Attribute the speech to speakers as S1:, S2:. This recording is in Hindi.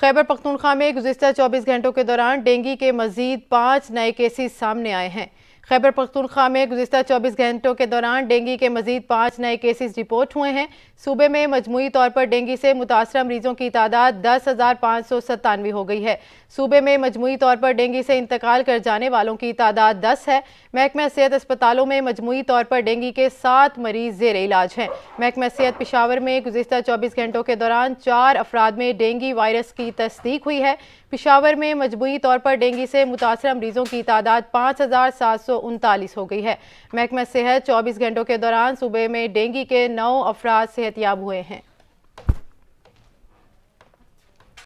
S1: खैबर पख्तूनख्वा में गुजशत चौबीस घंटों के दौरान डेंगू के मजीद पाँच नए केसेस सामने आए हैं खैबर पख्तूनख्वा में गुजशत चौबीस घंटों के दौरान डेंगी के मजीद पाँच नए केसेज रिपोर्ट हुए हैं सूबे में मजमू तौर पर डेंगी से मुतासर मरीजों की तादाद दस हज़ार पाँच सौ सत्तानवे हो गई है सूबे में मजमू तौर पर डेंगी से इंतकाल कर जाने वालों की तादाद दस है महकमा सेहत अस्पतालों में मजमू तौर पर डेंगी के सात मरीज जेर इलाज हैं महकमा सेहत पिशावर में गुजशत चौबीस घंटों के दौरान चार अफराद में डेंगी वायरस की तस्दीक हुई है पिशावर में मजमू तौर पर डेंगी से मुतासर मरीजों की तादाद पाँच हज़ार सात सौ हो गई है महकमा सेहत चौबीस घंटों के दौरान सूबे में डेंगू के नौ अफराद सेहतियाब हुए हैं